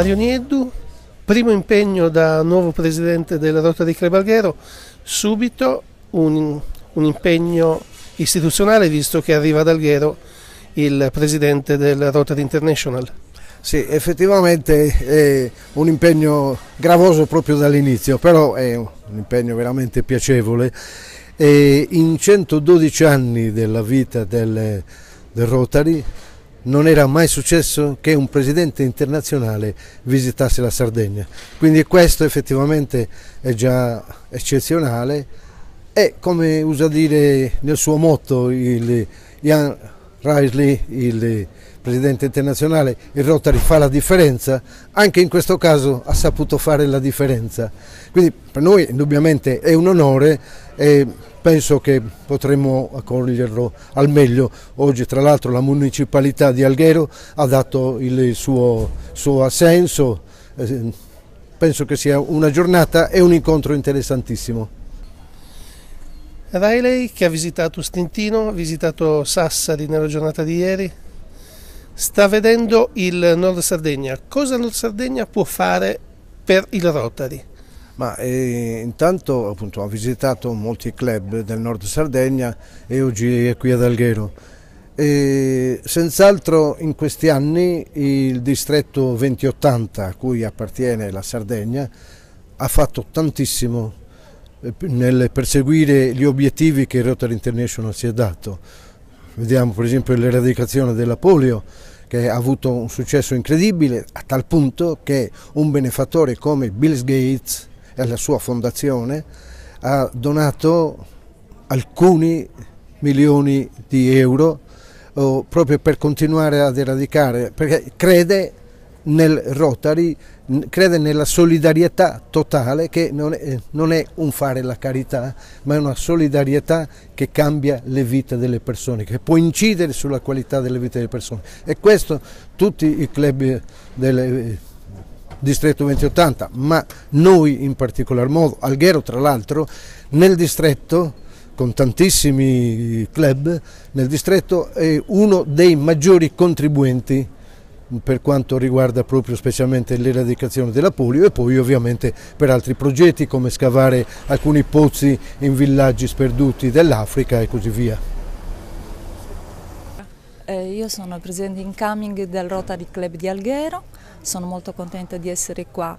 Mario Nieddu, primo impegno da nuovo presidente della Rotary Club Alghero, subito un, un impegno istituzionale visto che arriva ad Alghero il presidente del Rotary International. Sì, effettivamente è un impegno gravoso proprio dall'inizio, però è un impegno veramente piacevole. E in 112 anni della vita del, del Rotary non era mai successo che un presidente internazionale visitasse la Sardegna. Quindi questo effettivamente è già eccezionale e come usa dire nel suo motto il Jan Riley, il presidente internazionale, il Rotary fa la differenza, anche in questo caso ha saputo fare la differenza. Quindi per noi indubbiamente è un onore e penso che potremmo accoglierlo al meglio. Oggi tra l'altro la municipalità di Alghero ha dato il suo, suo assenso, eh, penso che sia una giornata e un incontro interessantissimo. Riley che ha visitato Stintino, ha visitato Sassari nella giornata di ieri, sta vedendo il Nord Sardegna. Cosa il Nord Sardegna può fare per il Rotary? Ma eh, intanto appunto, ho visitato molti club del Nord Sardegna e oggi è qui ad Alghero. E senz'altro in questi anni il distretto 2080 a cui appartiene la Sardegna ha fatto tantissimo nel perseguire gli obiettivi che Rotary International si è dato. Vediamo per esempio l'eradicazione della polio che ha avuto un successo incredibile a tal punto che un benefattore come Bill Gates e la sua fondazione ha donato alcuni milioni di euro oh, proprio per continuare ad eradicare, perché crede nel Rotary crede nella solidarietà totale che non è, eh, non è, un fare la carità, ma è una solidarietà che cambia le vite delle persone, che può incidere sulla qualità delle vite delle persone. E questo tutti i club eh, del eh, distretto 2080, ma noi in particolar modo, Alghero tra l'altro, nel distretto con tantissimi club, nel distretto è uno dei maggiori contribuenti per quanto riguarda proprio specialmente l'eradicazione della polio e poi ovviamente per altri progetti come scavare alcuni pozzi in villaggi sperduti dell'Africa e così via. Eh, io sono il presidente incoming del Rotary Club di Alghero, sono molto contenta di essere qua.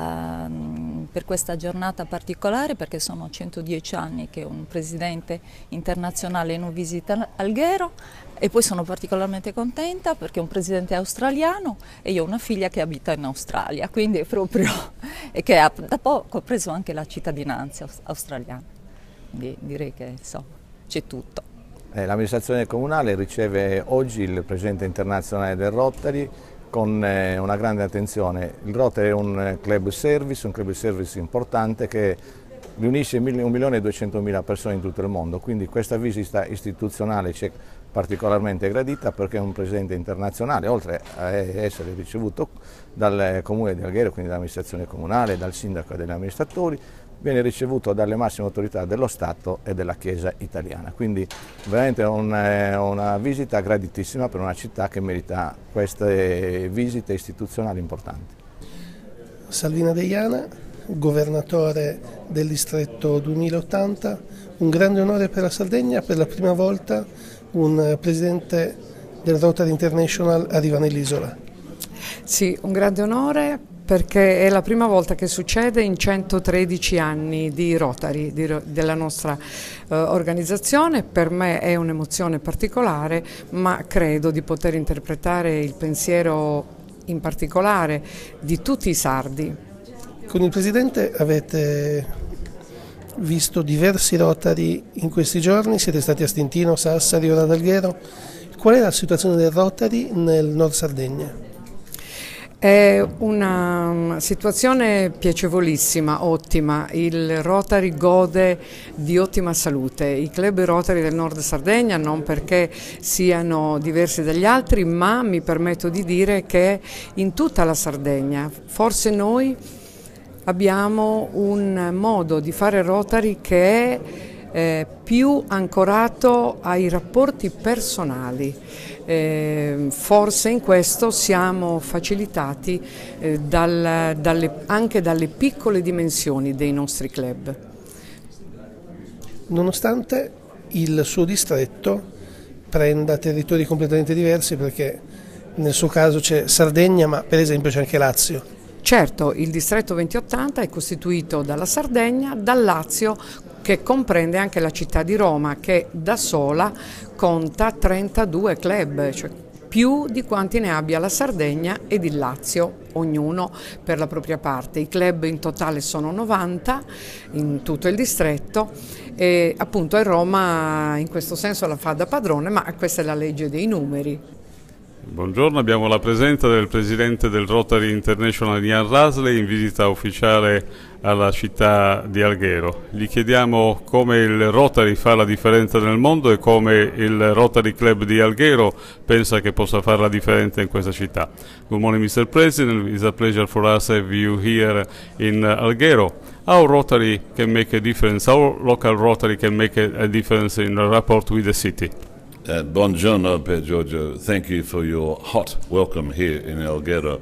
Ehm, per questa giornata particolare perché sono 110 anni che un presidente internazionale non visita Alghero e poi sono particolarmente contenta perché un presidente è australiano e io ho una figlia che abita in Australia, quindi è proprio e che ha da poco preso anche la cittadinanza australiana. Quindi direi che insomma c'è tutto. Eh, l'amministrazione comunale riceve oggi il presidente internazionale del Rotary, con eh, una grande attenzione. Il Rotary è un eh, club service, un club service importante che riunisce 1.200.000 persone in tutto il mondo, quindi questa visita istituzionale ci è particolarmente gradita perché è un presidente internazionale, oltre a essere ricevuto dal eh, comune di Alghero, quindi dall'amministrazione comunale, dal sindaco e dagli amministratori, viene ricevuto dalle massime autorità dello Stato e della Chiesa italiana. Quindi veramente una, una visita graditissima per una città che merita queste visite istituzionali importanti. Salvina Deiana, governatore del distretto 2080, un grande onore per la Sardegna, per la prima volta un presidente del Rotary International arriva nell'isola. Sì, un grande onore perché è la prima volta che succede in 113 anni di Rotary, di, della nostra eh, organizzazione. Per me è un'emozione particolare, ma credo di poter interpretare il pensiero in particolare di tutti i sardi. Con il Presidente avete visto diversi Rotary in questi giorni, siete stati a Stintino, Sassari, ora d'Alghero. Qual è la situazione del Rotary nel Nord Sardegna? È una mm, situazione piacevolissima, ottima. Il Rotary gode di ottima salute. I club Rotary del Nord Sardegna non perché siano diversi dagli altri, ma mi permetto di dire che in tutta la Sardegna, forse noi abbiamo un modo di fare Rotary che è eh, più ancorato ai rapporti personali eh, forse in questo siamo facilitati eh, dal, dalle, anche dalle piccole dimensioni dei nostri club. Nonostante il suo distretto prenda territori completamente diversi perché nel suo caso c'è Sardegna ma per esempio c'è anche Lazio Certo, il distretto 2080 è costituito dalla Sardegna, dal Lazio, che comprende anche la città di Roma, che da sola conta 32 club, cioè più di quanti ne abbia la Sardegna ed il Lazio, ognuno per la propria parte. I club in totale sono 90 in tutto il distretto e appunto a Roma in questo senso la fa da padrone, ma questa è la legge dei numeri. Buongiorno, abbiamo la presenza del presidente del Rotary International Ian Rasley in visita ufficiale alla città di Alghero. Gli chiediamo come il Rotary fa la differenza nel mondo e come il Rotary Club di Alghero pensa che possa fare la differenza in questa città. Good morning Mr. President, it's a pleasure for us to have you here in Alghero. How Rotary can make a difference, how local Rotary can make a difference in a rapport with the city? buongiorno, Per Giorgio. Thank you for your hot welcome here in Alghero.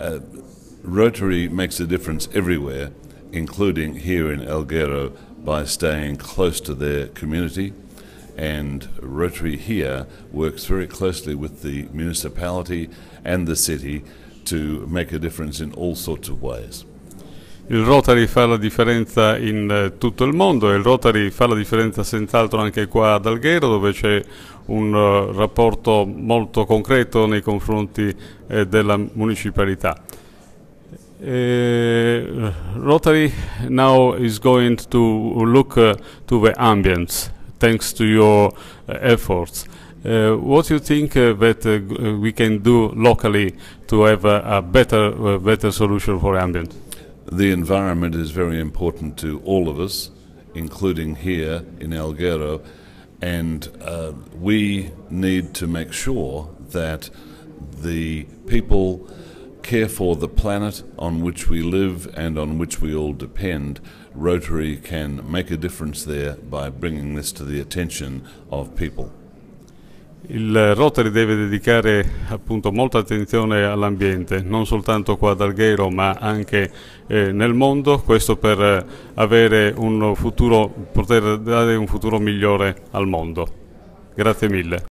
Uh, Rotary makes a difference everywhere, including here in Alghero, by staying close to their community. And Rotary here works very closely with the municipality and the city to make a difference in all sorts of ways. Il Rotary fa la differenza in eh, tutto il mondo e il Rotary fa la differenza senz'altro anche qua ad Alghero dove c'è un eh, rapporto molto concreto nei confronti eh, della municipalità. Uh, Rotary now is going to look uh, to the ambience thanks to your efforts. Uh, what do you think uh, that uh, we can do locally to have a better, better solution for ambient? The environment is very important to all of us, including here in Alghero, and uh, we need to make sure that the people care for the planet on which we live and on which we all depend. Rotary can make a difference there by bringing this to the attention of people. Il Rotary deve dedicare appunto, molta attenzione all'ambiente, non soltanto qua ad Alghero ma anche eh, nel mondo, questo per eh, futuro, poter dare un futuro migliore al mondo. Grazie mille.